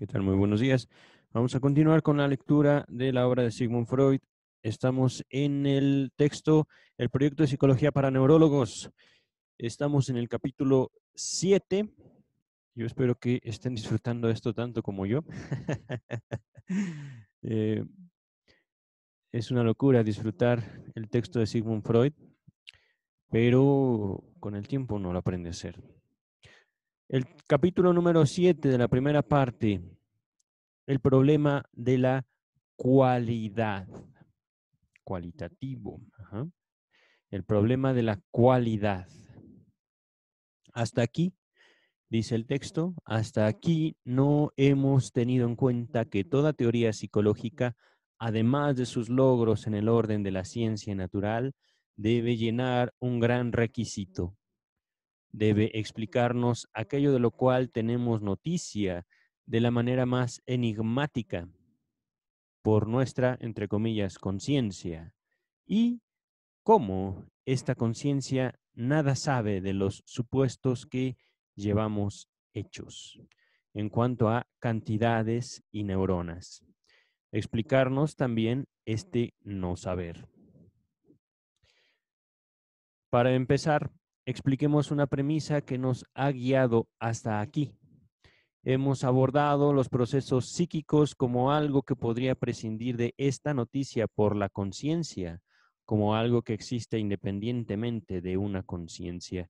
¿Qué tal? Muy buenos días. Vamos a continuar con la lectura de la obra de Sigmund Freud. Estamos en el texto El proyecto de psicología para neurólogos. Estamos en el capítulo 7. Yo espero que estén disfrutando esto tanto como yo. Eh, es una locura disfrutar el texto de Sigmund Freud, pero con el tiempo no lo aprende a hacer. El capítulo número 7 de la primera parte, el problema de la cualidad, cualitativo, el problema de la cualidad. Hasta aquí, dice el texto, hasta aquí no hemos tenido en cuenta que toda teoría psicológica, además de sus logros en el orden de la ciencia natural, debe llenar un gran requisito, debe explicarnos aquello de lo cual tenemos noticia de la manera más enigmática por nuestra, entre comillas, conciencia y cómo esta conciencia nada sabe de los supuestos que llevamos hechos en cuanto a cantidades y neuronas. Explicarnos también este no saber. Para empezar, expliquemos una premisa que nos ha guiado hasta aquí. Hemos abordado los procesos psíquicos como algo que podría prescindir de esta noticia por la conciencia, como algo que existe independientemente de una conciencia.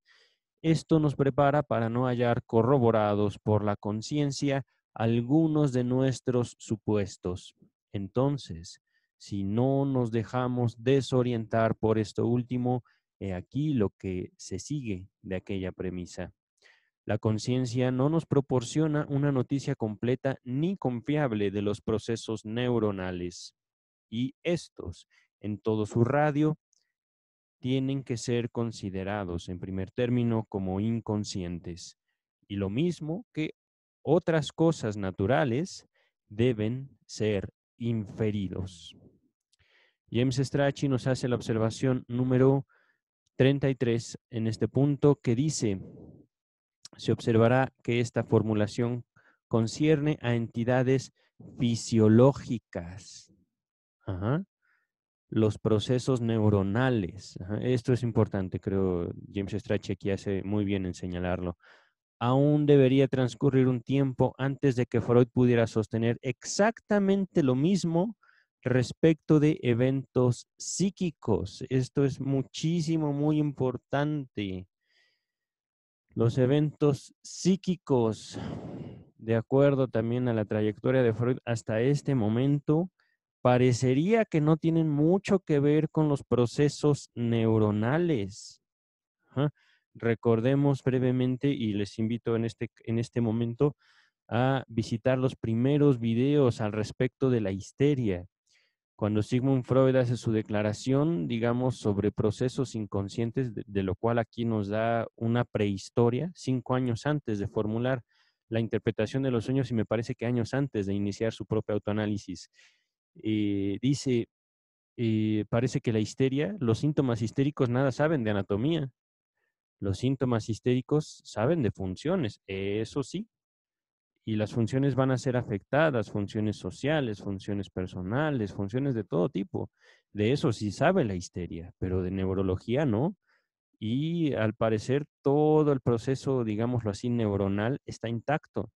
Esto nos prepara para no hallar corroborados por la conciencia algunos de nuestros supuestos. Entonces, si no nos dejamos desorientar por esto último, He aquí lo que se sigue de aquella premisa. La conciencia no nos proporciona una noticia completa ni confiable de los procesos neuronales y estos, en todo su radio, tienen que ser considerados en primer término como inconscientes y lo mismo que otras cosas naturales deben ser inferidos. James Strachey nos hace la observación número 33 en este punto que dice, se observará que esta formulación concierne a entidades fisiológicas, los procesos neuronales. Esto es importante, creo, James Strachey aquí hace muy bien en señalarlo. Aún debería transcurrir un tiempo antes de que Freud pudiera sostener exactamente lo mismo respecto de eventos psíquicos. Esto es muchísimo, muy importante. Los eventos psíquicos, de acuerdo también a la trayectoria de Freud hasta este momento, parecería que no tienen mucho que ver con los procesos neuronales. Recordemos brevemente y les invito en este, en este momento a visitar los primeros videos al respecto de la histeria. Cuando Sigmund Freud hace su declaración, digamos, sobre procesos inconscientes, de, lo cual aquí nos da una prehistoria, cinco años antes de formular la interpretación de los sueños y me parece que años antes de iniciar su propio autoanálisis. Eh, dice, eh, parece que la histeria, los síntomas histéricos nada saben de anatomía. Los síntomas histéricos saben de funciones, eso sí, y las funciones van a ser afectadas, funciones sociales, funciones personales, funciones de todo tipo. De eso sí sabe la histeria, pero de neurología no. Y al parecer todo el proceso, digámoslo así, neuronal está intacto.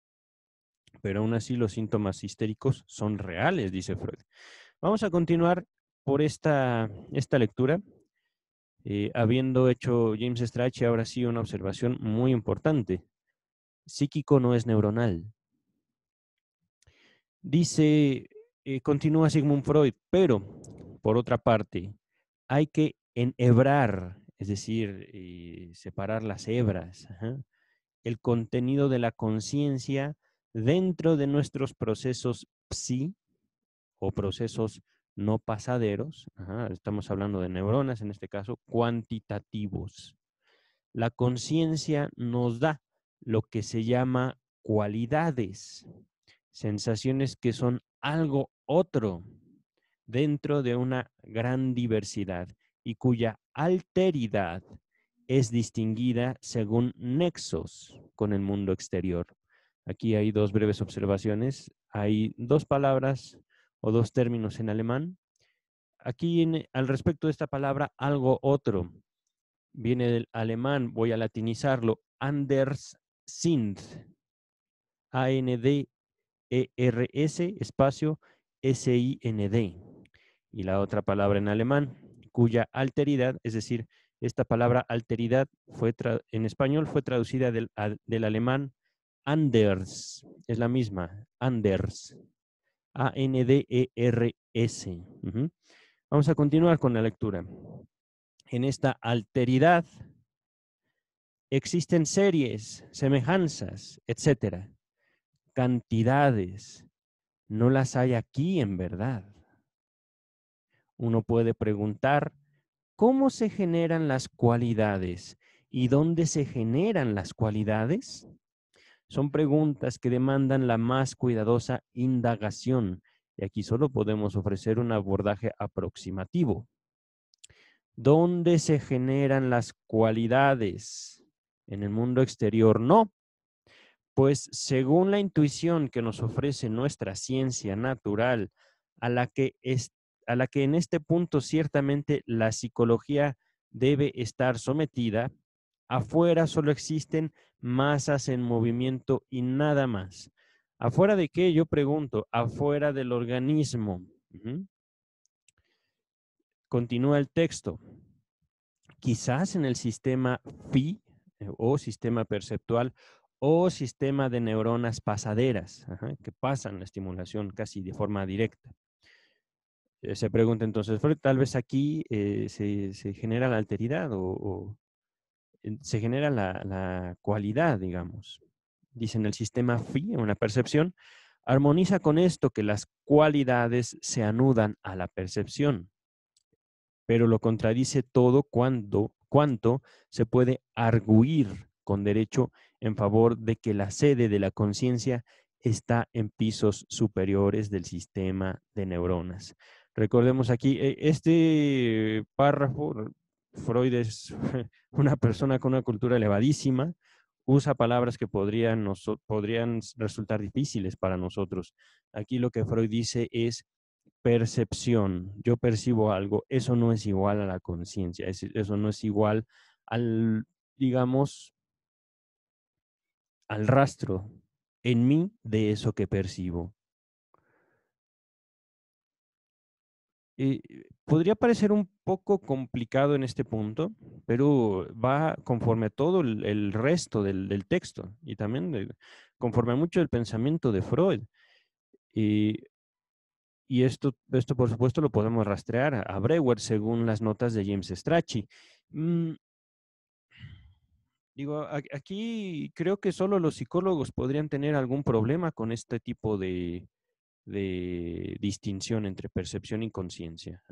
Pero aún así los síntomas histéricos son reales, dice Freud. Vamos a continuar por esta, esta lectura, eh, habiendo hecho James Strachey, ahora sí una observación muy importante. Psíquico no es neuronal, Dice, eh, continúa Sigmund Freud, pero por otra parte, hay que enhebrar, es decir, eh, separar las hebras, el contenido de la conciencia dentro de nuestros procesos psi o procesos no pasaderos, estamos hablando de neuronas en este caso, cuantitativos. La conciencia nos da lo que se llama cualidades, sensaciones que son algo otro dentro de una gran diversidad y cuya alteridad es distinguida según nexos con el mundo exterior. Aquí hay dos breves observaciones. Hay dos palabras o dos términos en alemán. Aquí al respecto de esta palabra, algo otro. Viene del alemán, voy a latinizarlo, anders sind, A-N-D ERS espacio S-I-N-D. Y la otra palabra en alemán, cuya alteridad, es decir, esta palabra alteridad fue en español fue traducida del, alemán Anders, es la misma, Anders, A-N-D-E-R-S. Vamos a continuar con la lectura. En esta alteridad existen series, semejanzas, etcétera cantidades no las hay aquí en verdad. Uno puede preguntar, ¿cómo se generan las cualidades? ¿Y dónde se generan las cualidades? Son preguntas que demandan la más cuidadosa indagación y aquí solo podemos ofrecer un abordaje aproximativo. ¿Dónde se generan las cualidades? En el mundo exterior no, pues según la intuición que nos ofrece nuestra ciencia natural, a la que, a la que en este punto ciertamente la psicología debe estar sometida, afuera solo existen masas en movimiento y nada más. ¿Afuera de qué? Yo pregunto, afuera del organismo. Continúa el texto. Quizás en el sistema FI eh, o sistema perceptual o sistema de neuronas pasaderas que pasan la estimulación casi de forma directa. Eh, se pregunta entonces, tal vez aquí eh, se, genera la alteridad o, se genera la, cualidad, digamos. Dicen el sistema phi, una percepción, armoniza con esto que las cualidades se anudan a la percepción, pero lo contradice todo cuando, cuanto se puede arguir con derecho en favor de que la sede de la conciencia está en pisos superiores del sistema de neuronas. Recordemos aquí, e, este párrafo, Freud es una persona con una cultura elevadísima, usa palabras que podrían, nos, podrían resultar difíciles para nosotros. Aquí lo que Freud dice es percepción. Yo percibo algo, eso no es igual a la conciencia, eso no es igual al, digamos, al rastro en mí de eso que percibo. Eh, podría parecer un poco complicado en este punto, pero va conforme a todo el, resto del, texto y también conforme a mucho el pensamiento de Freud. Eh, y, esto, esto, por supuesto, lo podemos rastrear a Brewer según las notas de James Strachey. Mm, Digo, aquí creo que solo los psicólogos podrían tener algún problema con este tipo de, distinción entre percepción y conciencia.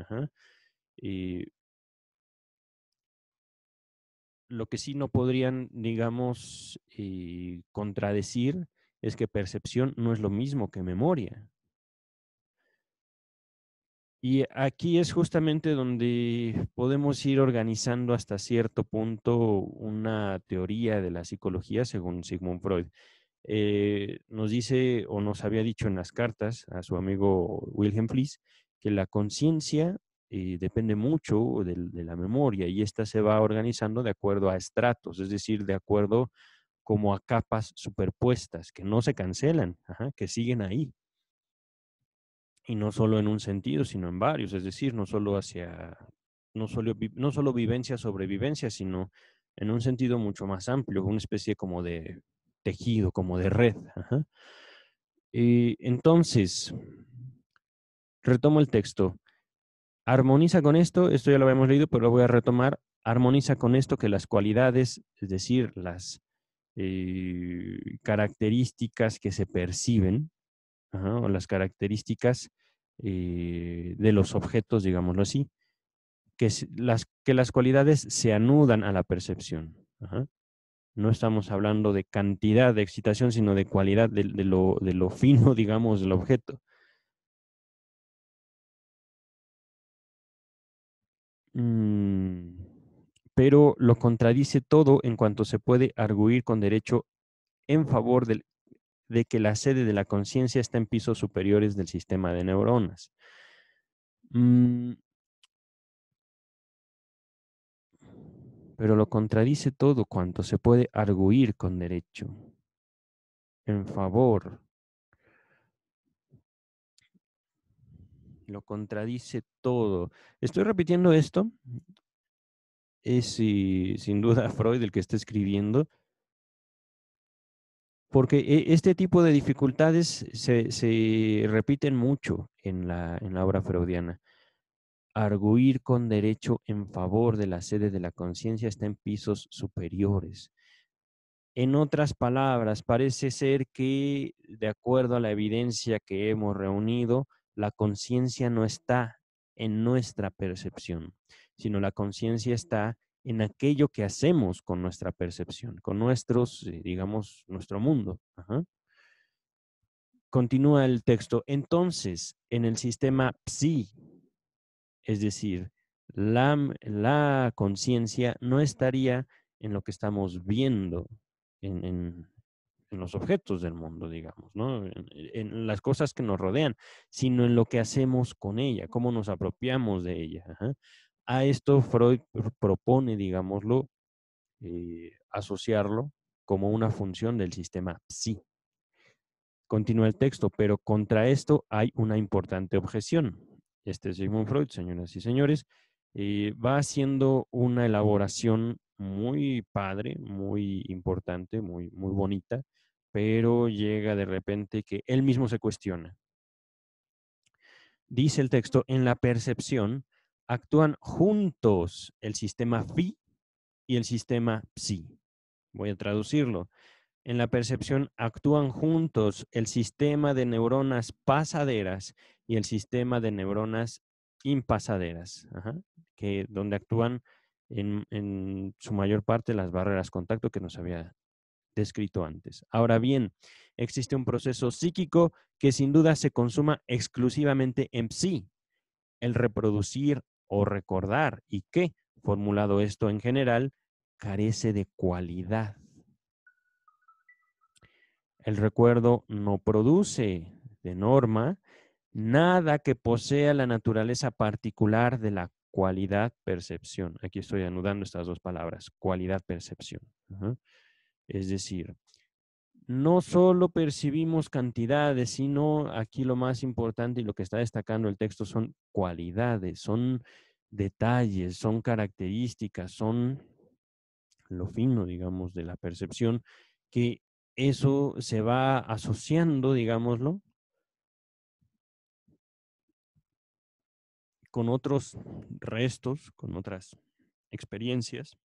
lo que sí no podrían, digamos, eh, contradecir es que percepción no es lo mismo que memoria. Y aquí es justamente donde podemos ir organizando hasta cierto punto una teoría de la psicología según Sigmund Freud. Eh, nos dice o nos había dicho en las cartas a su amigo Wilhelm Fliss, que la conciencia eh, depende mucho de, la memoria y esta se va organizando de acuerdo a estratos, es decir, de acuerdo como a capas superpuestas que no se cancelan, que siguen ahí y no solo en un sentido, sino en varios, es decir, no solo hacia, no solo, vivencia sobrevivencia sino en un sentido mucho más amplio, una especie como de tejido, como de red. Y entonces, retomo el texto. Armoniza con esto, esto ya lo habíamos leído, pero lo voy a retomar. Armoniza con esto que las cualidades, es decir, las eh, características que se perciben, o las características eh, de los objetos, digámoslo así, que las, que las cualidades se anudan a la percepción. No estamos hablando de cantidad de excitación, sino de cualidad de, lo, de lo fino, digamos, del objeto. Mm, pero lo contradice todo en cuanto se puede arguir con derecho en favor del de que la sede de la conciencia está en pisos superiores del sistema de neuronas. Mm. Pero lo contradice todo cuanto se puede arguir con derecho en favor. Lo contradice todo. Estoy repitiendo esto. Es sin duda Freud el que está escribiendo, porque e, este tipo de dificultades se, repiten mucho en la, en la, obra freudiana. Arguir con derecho en favor de la sede de la conciencia está en pisos superiores. En otras palabras, parece ser que, de acuerdo a la evidencia que hemos reunido, la conciencia no está en nuestra percepción, sino la conciencia está en aquello que hacemos con nuestra percepción, con nuestros, eh, digamos, nuestro mundo. Continúa el texto. Entonces, en el sistema psi, es decir, la, la conciencia no estaría en lo que estamos viendo, en, en, los objetos del mundo, digamos, ¿no? En, las cosas que nos rodean, sino en lo que hacemos con ella, cómo nos apropiamos de ella. A esto Freud propone, digámoslo, eh, asociarlo como una función del sistema psi. Continúa el texto, pero contra esto hay una importante objeción. Este es Sigmund Freud, señoras y señores, eh, va haciendo una elaboración muy padre, muy importante, muy, muy bonita, pero llega de repente que él mismo se cuestiona. Dice el texto, en la percepción, actúan juntos el sistema phi y el sistema psi. Voy a traducirlo. En la percepción actúan juntos el sistema de neuronas pasaderas y el sistema de neuronas impasaderas, que donde actúan en, en su mayor parte las barreras contacto que nos había descrito antes. Ahora bien, existe un proceso psíquico que sin duda se consuma exclusivamente en psi, el reproducir o recordar y que, formulado esto en general, carece de cualidad. El recuerdo no produce, de norma, nada que posea la naturaleza particular de la cualidad percepción. Aquí estoy anudando estas dos palabras, cualidad percepción. Es decir, no solo percibimos cantidades, sino aquí lo más importante y lo que está destacando el texto son cualidades, son detalles, son características, son lo fino, digamos, de la percepción, que eso se va asociando, digámoslo, con otros restos, con otras experiencias,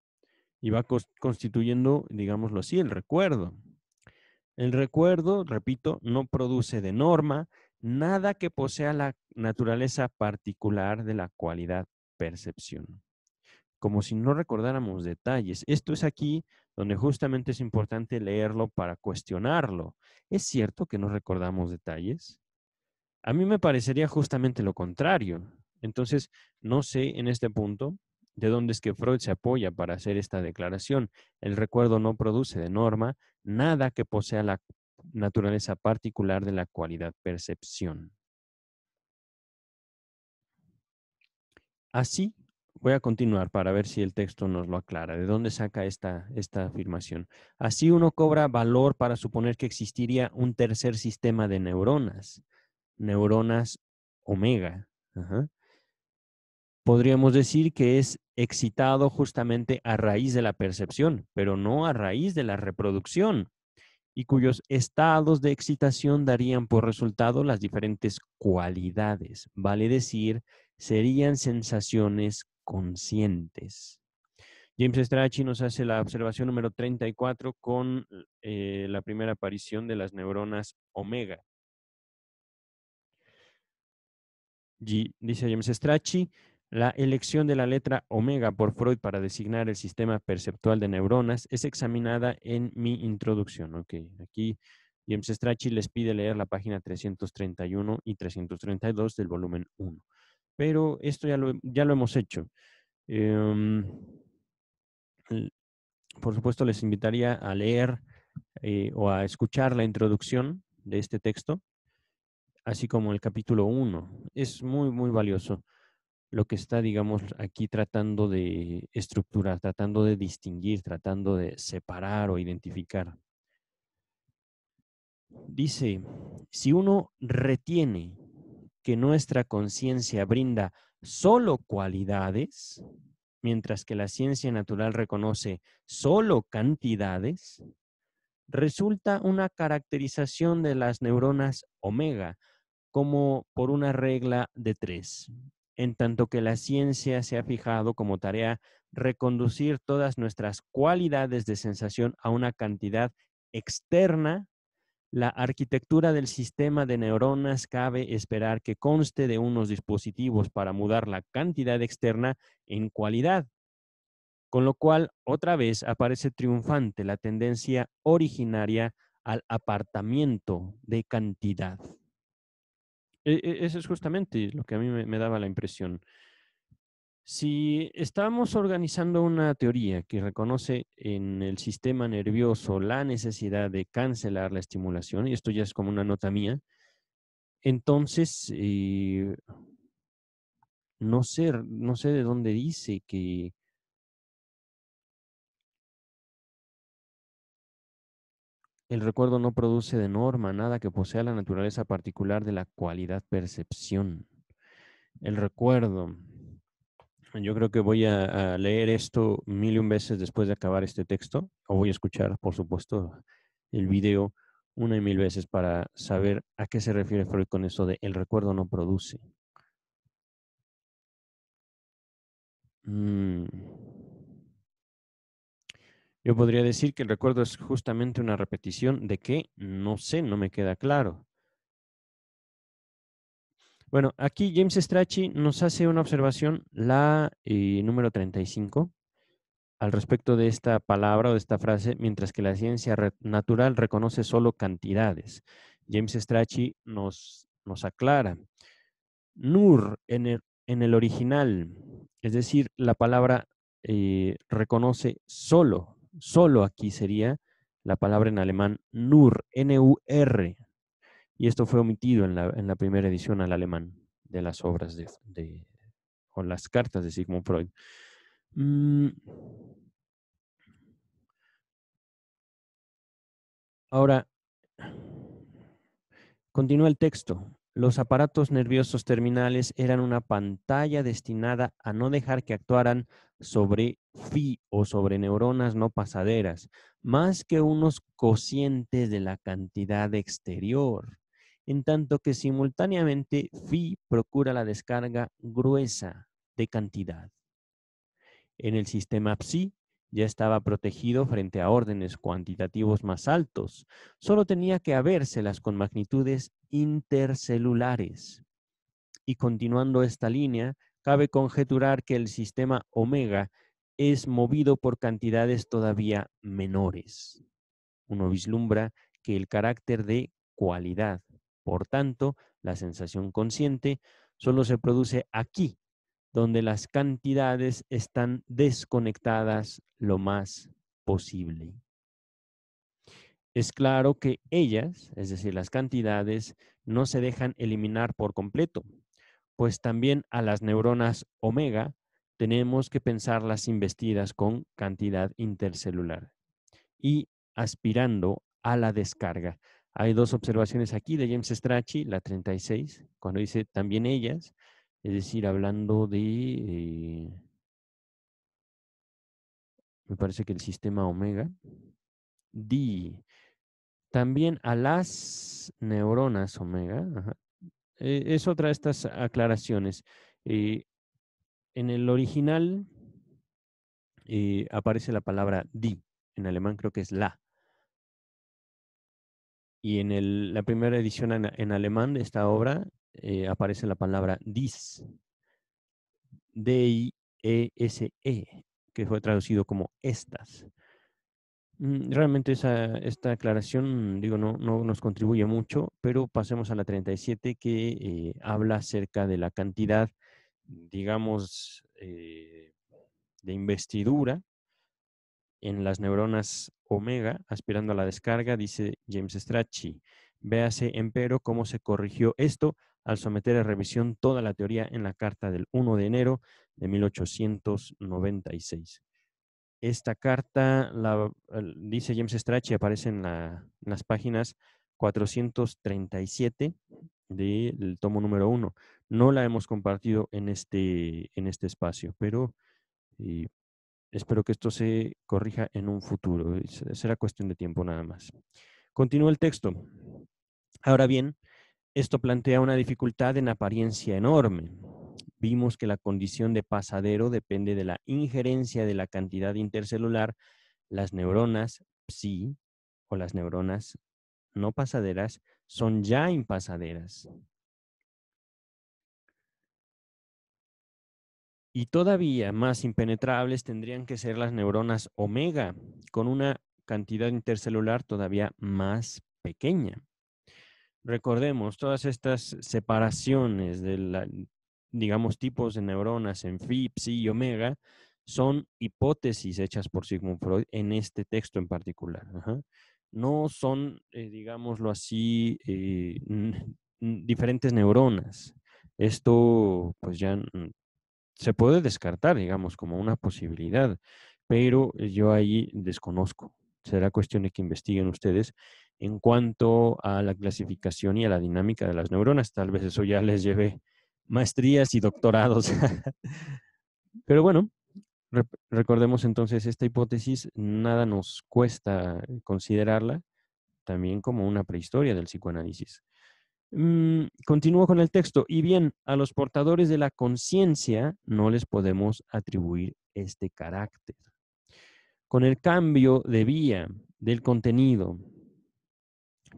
y va constituyendo, digámoslo así, el recuerdo. El recuerdo, repito, no produce de norma nada que posea la naturaleza particular de la cualidad percepción. Como si no recordáramos detalles. Esto es aquí donde justamente es importante leerlo para cuestionarlo. ¿Es cierto que no recordamos detalles? A mí me parecería justamente lo contrario. Entonces, no sé en este punto de dónde es que Freud se apoya para hacer esta declaración. El recuerdo no produce de norma nada que posea la naturaleza particular de la cualidad percepción. Así, voy a continuar para ver si el texto nos lo aclara. ¿De dónde saca esta, esta afirmación? Así uno cobra valor para suponer que existiría un tercer sistema de neuronas, neuronas omega. Ajá podríamos decir que es excitado justamente a raíz de la percepción, pero no a raíz de la reproducción, y cuyos estados de excitación darían por resultado las diferentes cualidades, vale decir, serían sensaciones conscientes. James Strachey nos hace la observación número 34 con eh, la primera aparición de las neuronas omega. dice James Strachey, la elección de la letra omega por Freud para designar el sistema perceptual de neuronas es examinada en mi introducción. aquí James Strachey les pide leer la página 331 y 332 del volumen 1. Pero esto ya lo, ya lo hemos hecho. Em, por supuesto, les invitaría a leer eh, o a escuchar la introducción de este texto, así como el capítulo 1. Es muy, muy valioso lo que está, digamos, aquí tratando de estructurar, tratando de distinguir, tratando de separar o identificar. Dice, si uno retiene que nuestra conciencia brinda solo cualidades, mientras que la ciencia natural reconoce solo cantidades, resulta una caracterización de las neuronas omega como por una regla de tres, en tanto que la ciencia se ha fijado como tarea reconducir todas nuestras cualidades de sensación a una cantidad externa, la arquitectura del sistema de neuronas cabe esperar que conste de unos dispositivos para mudar la cantidad externa en cualidad, con lo cual otra vez aparece triunfante la tendencia originaria al apartamiento de cantidad. E, e, eso es justamente lo que a mí me, daba la impresión. Si estamos organizando una teoría que reconoce en el sistema nervioso la necesidad de cancelar la estimulación, y esto ya es como una nota mía, entonces eh, no, no sé de dónde dice que El recuerdo no produce de norma nada que posea la naturaleza particular de la cualidad percepción. El recuerdo. Yo creo que voy a, leer esto mil y veces después de acabar este texto, o voy a escuchar, por supuesto, el video una y mil veces para saber a qué se refiere Freud con eso de el recuerdo no produce. Mm. Yo podría decir que el recuerdo es justamente una repetición de que no sé, no me queda claro. Bueno, aquí James Strachey nos hace una observación, la eh, número 35, al respecto de esta palabra o de esta frase, mientras que la ciencia natural reconoce solo cantidades. James Strachey nos, nos aclara. Nur en el, original, es decir, la palabra eh, reconoce solo solo aquí sería la palabra en alemán nur, N-U-R. Y esto fue omitido en la, en la, primera edición al alemán de las obras de, o las cartas de Sigmund Freud. Mm. Ahora, continúa el texto. Los aparatos nerviosos terminales eran una pantalla destinada a no dejar que actuaran sobre phi o sobre neuronas no pasaderas, más que unos cocientes de la cantidad exterior, en tanto que simultáneamente phi procura la descarga gruesa de cantidad. En el sistema psi ya estaba protegido frente a órdenes cuantitativos más altos, solo tenía que habérselas con magnitudes intercelulares. Y continuando esta línea, cabe conjeturar que el sistema omega es movido por cantidades todavía menores. Uno vislumbra que el carácter de cualidad, por tanto, la sensación consciente, solo se produce aquí, donde las cantidades están desconectadas lo más posible es claro que ellas, es decir, las cantidades, no se dejan eliminar por completo, pues también a las neuronas omega tenemos que pensarlas investidas con cantidad intercelular y aspirando a la descarga. Hay dos observaciones aquí de James Strachey, la 36, cuando dice también ellas, es decir, hablando de... Eh, me parece que el sistema omega, di también a las neuronas omega, e, es otra de estas aclaraciones. Eh, en el original eh, aparece la palabra DI, en alemán creo que es la. Y en el, la primera edición en, alemán de esta obra eh, aparece la palabra dis, d i e s -E, que fue traducido como estas. Mm, realmente esa, esta aclaración, digo, no, nos contribuye mucho, pero pasemos a la 37 que eh, habla acerca de la cantidad, digamos, eh, de investidura en las neuronas omega aspirando a la descarga, dice James Strachey. Véase, empero, cómo se corrigió esto al someter a revisión toda la teoría en la carta del 1 de enero de 1896. Esta carta la, dice James Strachey, aparece en, las páginas 437 del tomo número 1. No la hemos compartido en este, este espacio, pero eh, espero que esto se corrija en un futuro. Eh, será cuestión de tiempo nada más. Continúa el texto. Ahora bien, esto plantea una dificultad en apariencia enorme vimos que la condición de pasadero depende de la injerencia de la cantidad intercelular, las neuronas psi o las neuronas no pasaderas son ya impasaderas. Y todavía más impenetrables tendrían que ser las neuronas omega, con una cantidad intercelular todavía más pequeña. Recordemos, todas estas separaciones de la, digamos, tipos de neuronas en phi, psi y omega son hipótesis hechas por Sigmund Freud en este texto en particular. No son, eh, digámoslo así, eh, diferentes neuronas. Esto, pues ya se puede descartar, digamos, como una posibilidad, pero yo ahí desconozco. Será cuestión de que investiguen ustedes en cuanto a la clasificación y a la dinámica de las neuronas. Tal vez eso ya les lleve maestrías y doctorados. Pero bueno, recordemos entonces esta hipótesis, nada nos cuesta considerarla también como una prehistoria del psicoanálisis. Mm, continúo con el texto. Y bien, a los portadores de la conciencia no les podemos atribuir este carácter. Con el cambio de vía del contenido,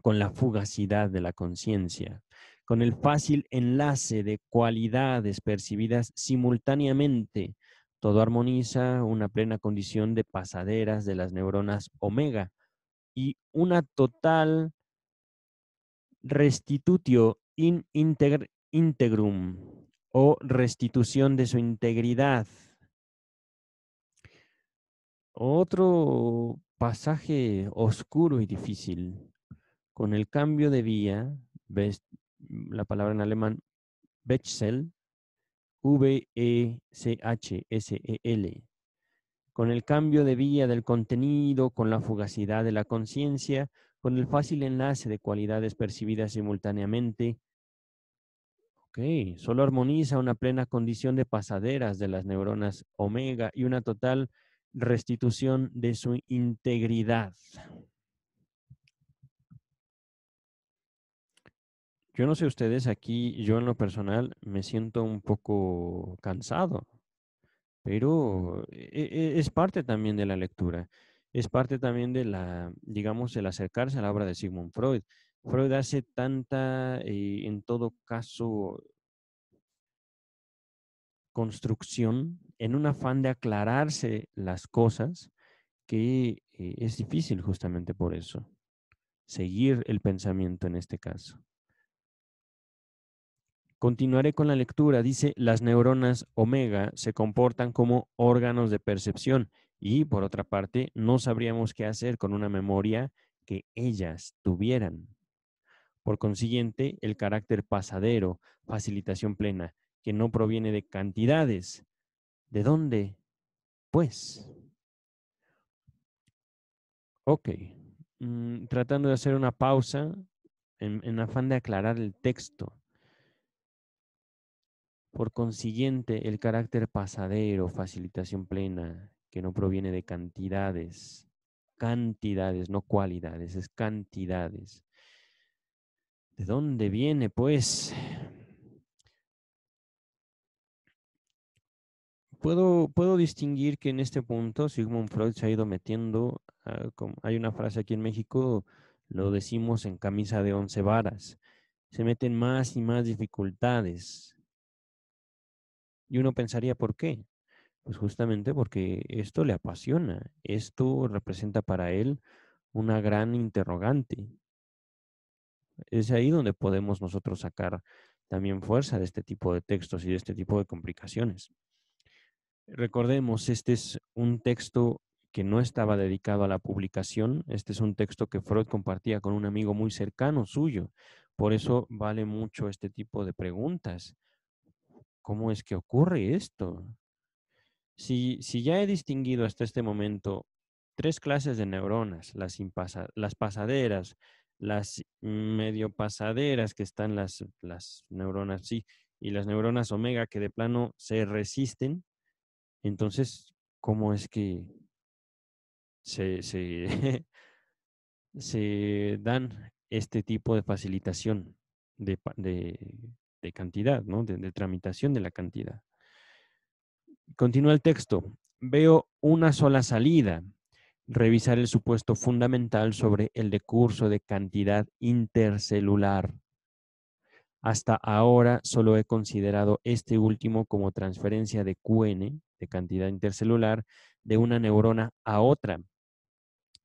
con la fugacidad de la conciencia, con el fácil enlace de cualidades percibidas simultáneamente. Todo armoniza una plena condición de pasaderas de las neuronas omega y una total restitutio in integrum o restitución de su integridad. Otro pasaje oscuro y difícil. Con el cambio de vía, la palabra en alemán, Bechsel, V-E-C-H-S-E-L, con el cambio de vía del contenido, con la fugacidad de la conciencia, con el fácil enlace de cualidades percibidas simultáneamente. Ok, solo armoniza una plena condición de pasaderas de las neuronas omega y una total restitución de su integridad. Yo no sé ustedes, aquí yo en lo personal me siento un poco cansado, pero eh, eh, es parte también de la lectura, es parte también de la, digamos, el acercarse a la obra de Sigmund Freud. Freud hace tanta, eh, en todo caso, construcción en un afán de aclararse las cosas que es difícil justamente por eso, seguir el pensamiento en este caso. Continuaré con la lectura. Dice, las neuronas omega se comportan como órganos de percepción y, por otra parte, no sabríamos qué hacer con una memoria que ellas tuvieran. Por consiguiente, el carácter pasadero, facilitación plena, que no proviene de cantidades. ¿De dónde? Pues. Ok. Mm, tratando de hacer una pausa en afán de aclarar el texto. Por consiguiente, el carácter pasadero, facilitación plena, que no proviene de cantidades, cantidades, no cualidades, es cantidades. ¿De dónde viene, pues? Puedo, puedo distinguir que en este punto Sigmund Freud se ha ido metiendo, ah, hay una frase aquí en México, lo decimos en camisa de once varas, se meten más y más dificultades, y uno pensaría, ¿por qué? Pues justamente porque esto le apasiona, esto representa para él una gran interrogante. Es ahí donde podemos nosotros sacar también fuerza de este tipo de textos y de este tipo de complicaciones. Recordemos, este es un texto que no estaba dedicado a la publicación, este es un texto que Freud compartía con un amigo muy cercano suyo, por eso vale mucho este tipo de preguntas ¿cómo es que ocurre esto? Si, si ya he distinguido hasta este momento tres clases de neuronas, las, las pasaderas, las medio pasaderas que están las, las neuronas, sí, y las neuronas omega que de plano se resisten, entonces, ¿cómo es que se, se dan este tipo de facilitación de, de cantidad, ¿no? de, de tramitación de la cantidad. Continúa el texto. Veo una sola salida, revisar el supuesto fundamental sobre el decurso de cantidad intercelular. Hasta ahora solo he considerado este último como transferencia de QN, de cantidad intercelular, de una neurona a otra,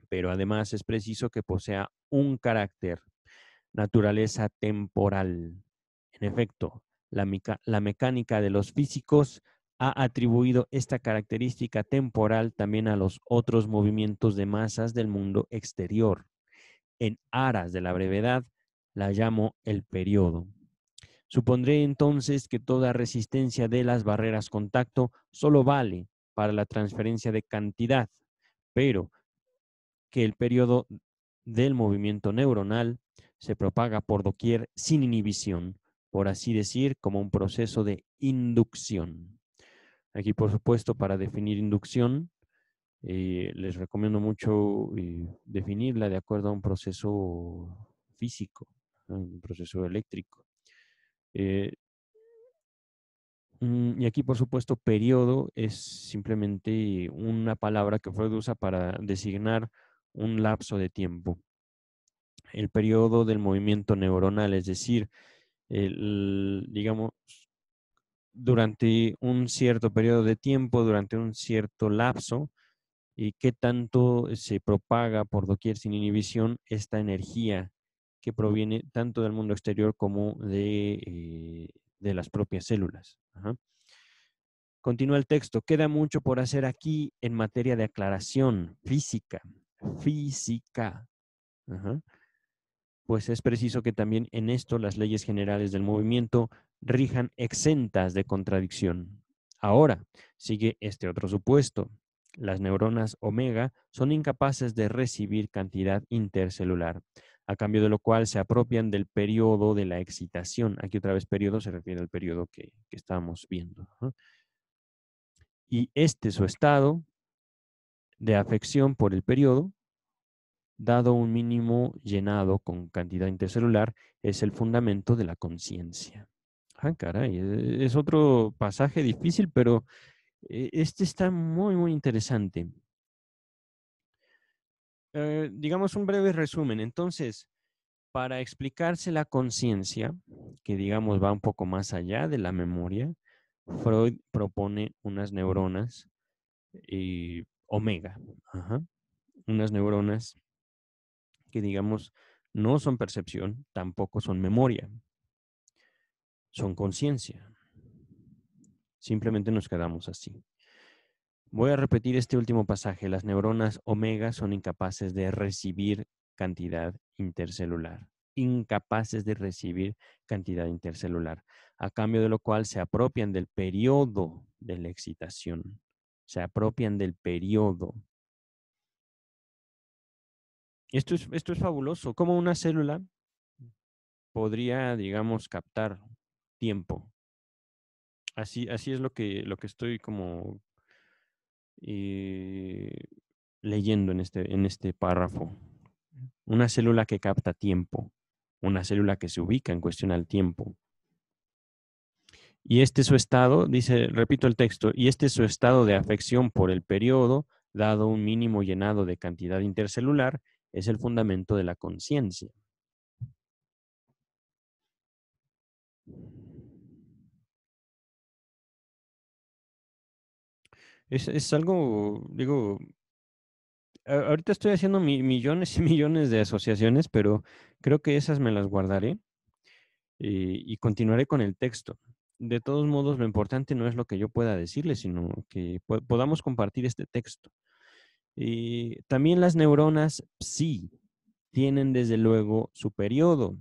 pero además es preciso que posea un carácter, naturaleza temporal. En efecto, la, mecánica de los físicos ha atribuido esta característica temporal también a los otros movimientos de masas del mundo exterior. En aras de la brevedad, la llamo el periodo. Supondré entonces que toda resistencia de las barreras contacto solo vale para la transferencia de cantidad, pero que el periodo del movimiento neuronal se propaga por doquier sin inhibición, por así decir, como un proceso de inducción. Aquí, por supuesto, para definir inducción, eh, les recomiendo mucho eh, definirla de acuerdo a un proceso físico, un proceso eléctrico. Eh, mm, y aquí, por supuesto, periodo es simplemente una palabra que Freud usa para designar un lapso de tiempo. El periodo del movimiento neuronal, es decir, digamos, durante un cierto periodo de tiempo, durante un cierto lapso, y qué tanto se propaga por doquier sin inhibición esta energía que proviene tanto del mundo exterior como de, eh, de las propias células. Continúa el texto. Queda mucho por hacer aquí en materia de aclaración física. Física pues es preciso que también en esto las leyes generales del movimiento rijan exentas de contradicción. Ahora sigue este otro supuesto. Las neuronas omega son incapaces de recibir cantidad intercelular, a cambio de lo cual se apropian del periodo de la excitación. Aquí otra vez periodo se refiere al periodo que, estábamos viendo. Y este su estado de afección por el periodo dado un mínimo llenado con cantidad intercelular, es el fundamento de la conciencia. Ah, caray, e-, es otro pasaje difícil, pero e-, este está muy, muy interesante. Eh, digamos un breve resumen. Entonces, para explicarse la conciencia, que digamos va un poco más allá de la memoria, Freud propone unas neuronas y eh, omega, unas neuronas que digamos no son percepción, tampoco son memoria, son conciencia. Simplemente nos quedamos así. Voy a repetir este último pasaje. Las neuronas omega son incapaces de recibir cantidad intercelular, incapaces de recibir cantidad intercelular, a cambio de lo cual se apropian del periodo de la excitación, se apropian del periodo esto es, esto es fabuloso. ¿Cómo una célula podría, digamos, captar tiempo. Así, así es lo que, lo que estoy como eh, leyendo en este, en este párrafo. Una célula que capta tiempo, una célula que se ubica en cuestión al tiempo. Y este es su estado, dice, repito el texto, y este es su estado de afección por el periodo, dado un mínimo llenado de cantidad intercelular, es el fundamento de la conciencia. Es, algo, digo, ahorita estoy haciendo millones y millones de asociaciones, pero creo que esas me las guardaré eh, y, continuaré con el texto. De todos modos, lo importante no es lo que yo pueda decirle, sino que podamos compartir este texto. Y también las neuronas sí, tienen desde luego su periodo,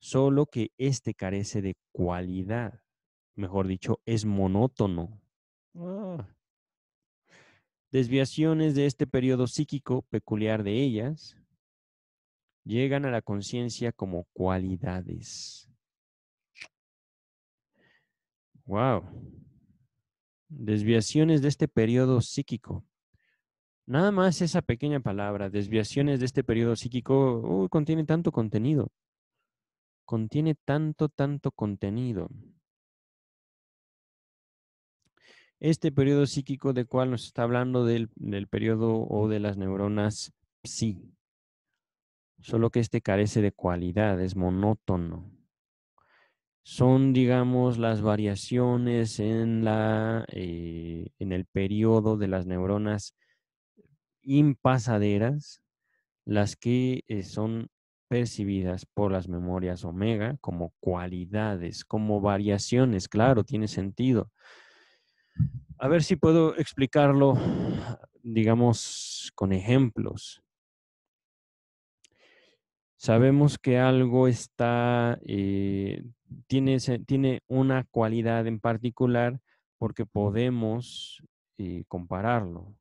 solo que este carece de cualidad. Mejor dicho, es monótono. Ah. Desviaciones de este periodo psíquico peculiar de ellas llegan a la conciencia como cualidades. Wow. Desviaciones de este periodo psíquico Nada más esa pequeña palabra, desviaciones de este periodo psíquico, contiene tanto contenido. Contiene tanto, tanto contenido. Este periodo psíquico de cual nos está hablando del, del periodo o de las neuronas psi. Solo que este carece de cualidad, es monótono. Son, digamos, las variaciones en, la, eh, en el periodo de las neuronas impasaderas, las que eh, son percibidas por las memorias omega como cualidades, como variaciones, claro, tiene sentido. A ver si puedo explicarlo, digamos, con ejemplos. Sabemos que algo está, eh, tiene, tiene, una cualidad en particular porque podemos eh, compararlo,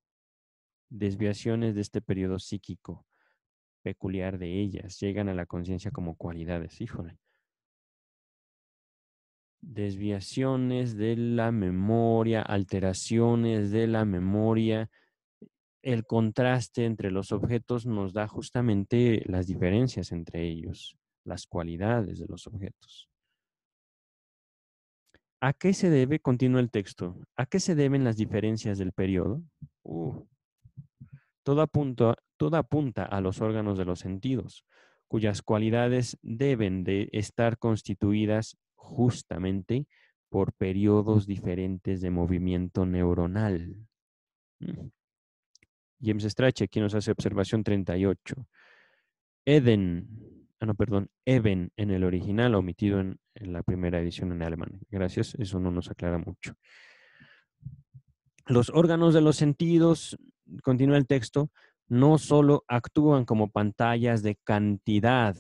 Desviaciones de este periodo psíquico peculiar de ellas llegan a la conciencia como cualidades, híjole. Desviaciones de la memoria, alteraciones de la memoria. El contraste entre los objetos nos da justamente las diferencias entre ellos, las cualidades de los objetos. ¿A qué se debe, continúa el texto, a qué se deben las diferencias del periodo? Uh. Todo apunta, apunta a los órganos de los sentidos, cuyas cualidades deben de estar constituidas justamente por periodos diferentes de movimiento neuronal. Mm. James Strache, aquí nos hace observación 38. Eden, ah no, perdón, Eben en el original, omitido en la primera edición en alemán. Gracias, eso no nos aclara mucho. Los órganos de los sentidos continúa el texto, no solo actúan como pantallas de cantidad,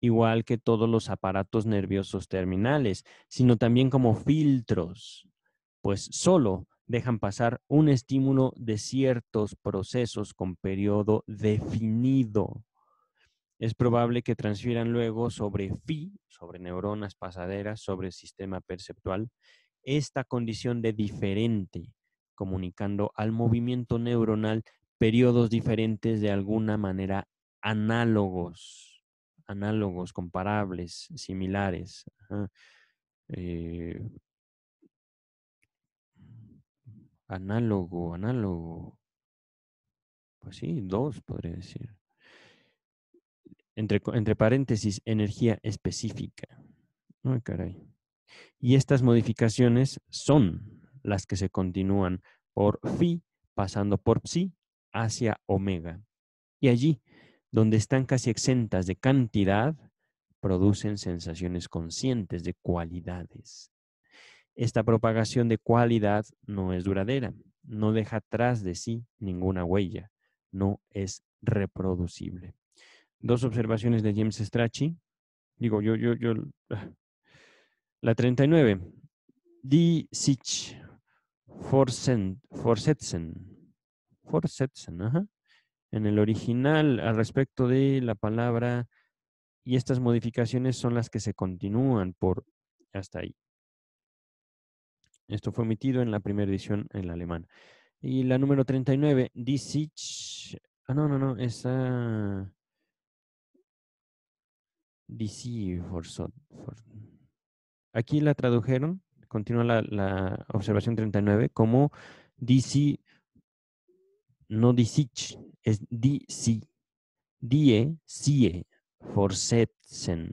igual que todos los aparatos nerviosos terminales, sino también como filtros, pues solo dejan pasar un estímulo de ciertos procesos con periodo definido. Es probable que transfieran luego sobre fi, sobre neuronas pasaderas, sobre sistema perceptual, esta condición de diferente, comunicando al movimiento neuronal periodos diferentes de alguna manera análogos, análogos, comparables, similares. Eh, análogo, análogo. Pues sí, dos podría decir. Entre, entre paréntesis, energía específica. caray. Y estas modificaciones son las que se continúan por phi, pasando por psi hacia omega. Y allí, donde están casi exentas de cantidad, producen sensaciones conscientes de cualidades. Esta propagación de cualidad no es duradera, no deja atrás de sí ninguna huella, no es reproducible. Dos observaciones de James Strachey. Digo, yo, yo, yo. Ah, la 39. D. sich Forsetzen. Forsetzen, En el original, al respecto de la palabra, y estas modificaciones son las que se continúan por hasta ahí. Esto fue emitido en la primera edición en la alemana. Y la número 39, Die Ah, no, no, no, esa. Die Aquí la tradujeron continúa la, observación 39, como DC, no dice es DC, DIE, sie forsetzen.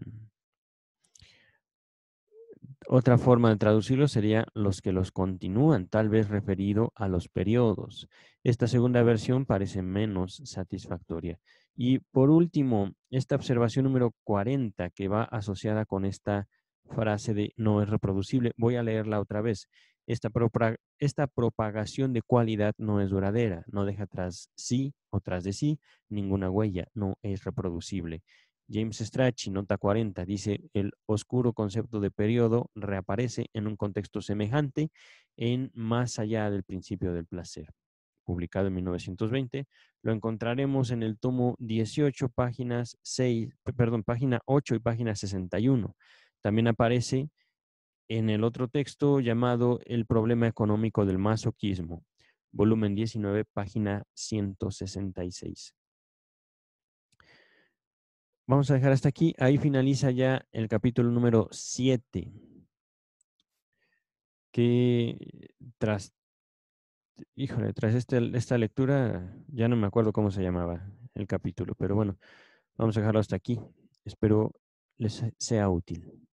Otra forma de traducirlo sería los que los continúan, tal vez referido a los periodos. Esta segunda versión parece menos satisfactoria. Y por último, esta observación número 40 que va asociada con esta frase de no es reproducible. Voy a leerla otra vez. Esta, esta propagación de cualidad no es duradera, no deja tras sí o tras de sí ninguna huella, no es reproducible. James Strachey, nota 40, dice, el oscuro concepto de periodo reaparece en un contexto semejante en Más allá del principio del placer, publicado en 1920. Lo encontraremos en el tomo 18, páginas 6, perdón, página 8 y página 61. También aparece en el otro texto llamado El problema económico del masoquismo, volumen 19, página 166. Vamos a dejar hasta aquí. Ahí finaliza ya el capítulo número 7, que tras, híjole, tras este, esta lectura ya no me acuerdo cómo se llamaba el capítulo, pero bueno, vamos a dejarlo hasta aquí. Espero les sea útil.